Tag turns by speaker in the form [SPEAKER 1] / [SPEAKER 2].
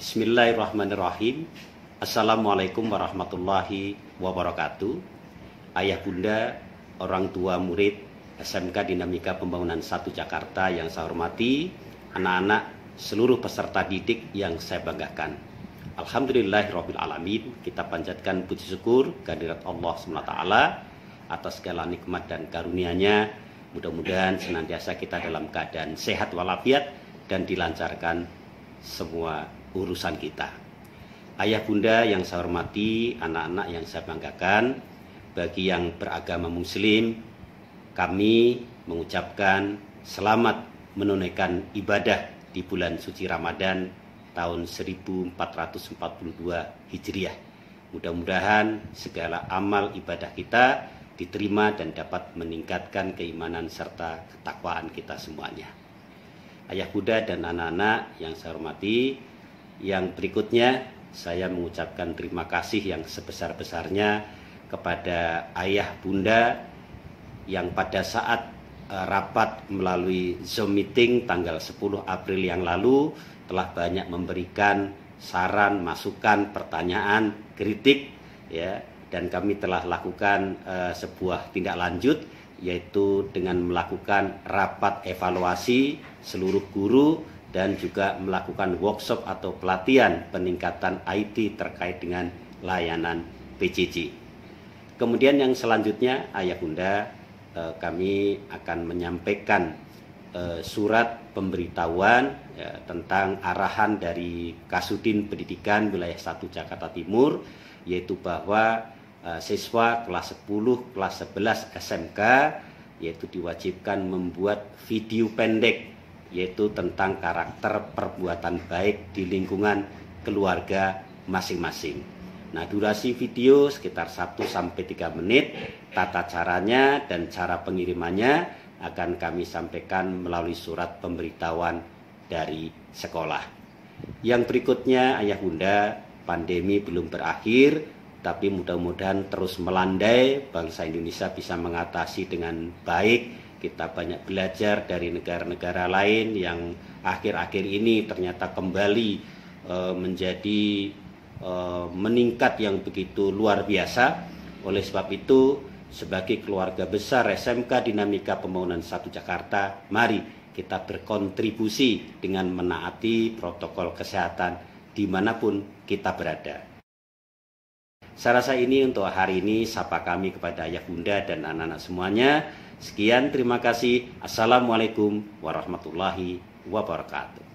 [SPEAKER 1] Bismillahirrahmanirrahim. Assalamualaikum warahmatullahi wabarakatuh. Ayah bunda, orang tua murid SMK Dinamika Pembangunan 1 Jakarta yang saya hormati, anak-anak seluruh peserta didik yang saya banggakan. Alhamdulillahirabbil alamin, kita panjatkan puji syukur kehadirat Allah SWT atas segala nikmat dan karunia-Nya. Mudah-mudahan senantiasa kita dalam keadaan sehat walafiat dan dilancarkan semua urusan kita. Ayah bunda yang saya hormati, anak-anak yang saya banggakan, bagi yang beragama muslim, kami mengucapkan selamat menunaikan ibadah di bulan suci Ramadan tahun 1442 Hijriah. Mudah-mudahan segala amal ibadah kita diterima dan dapat meningkatkan keimanan serta ketakwaan kita semuanya. Ayah Bunda dan anak-anak yang saya hormati, yang berikutnya saya mengucapkan terima kasih yang sebesar-besarnya kepada ayah bunda yang pada saat e, rapat melalui Zoom meeting tanggal 10 April yang lalu telah banyak memberikan saran, masukan, pertanyaan, kritik ya dan kami telah lakukan uh, sebuah tindak lanjut yaitu dengan melakukan rapat evaluasi seluruh guru dan juga melakukan workshop atau pelatihan peningkatan IT terkait dengan layanan PJJ. Kemudian yang selanjutnya ayah bunda eh, kami akan menyampaikan eh, surat pemberitahuan ya, tentang arahan dari Kasudin Pendidikan Wilayah 1 Jakarta Timur yaitu bahwa eh, siswa kelas 10, kelas 11 SMK yaitu diwajibkan membuat video pendek yaitu tentang karakter perbuatan baik di lingkungan keluarga masing-masing. Nah, durasi video sekitar 1 sampai 3 menit, tata caranya dan cara pengirimannya akan kami sampaikan melalui surat pemberitahuan dari sekolah. Yang berikutnya ayah bunda, pandemi belum berakhir tapi mudah-mudahan terus melandai bangsa Indonesia bisa mengatasi dengan baik kita banyak belajar dari negara-negara lain yang akhir-akhir ini ternyata kembali eh, menjadi eh, meningkat yang begitu luar biasa. Oleh sebab itu, sebagai keluarga besar SMK Dinamika Pembangunan Satu Jakarta, mari kita berkontribusi dengan menaati protokol kesehatan dimanapun kita berada. Saya rasa ini untuk hari ini sapa kami kepada ayah bunda dan anak-anak semuanya. Sekian terima kasih. Assalamualaikum warahmatullahi wabarakatuh.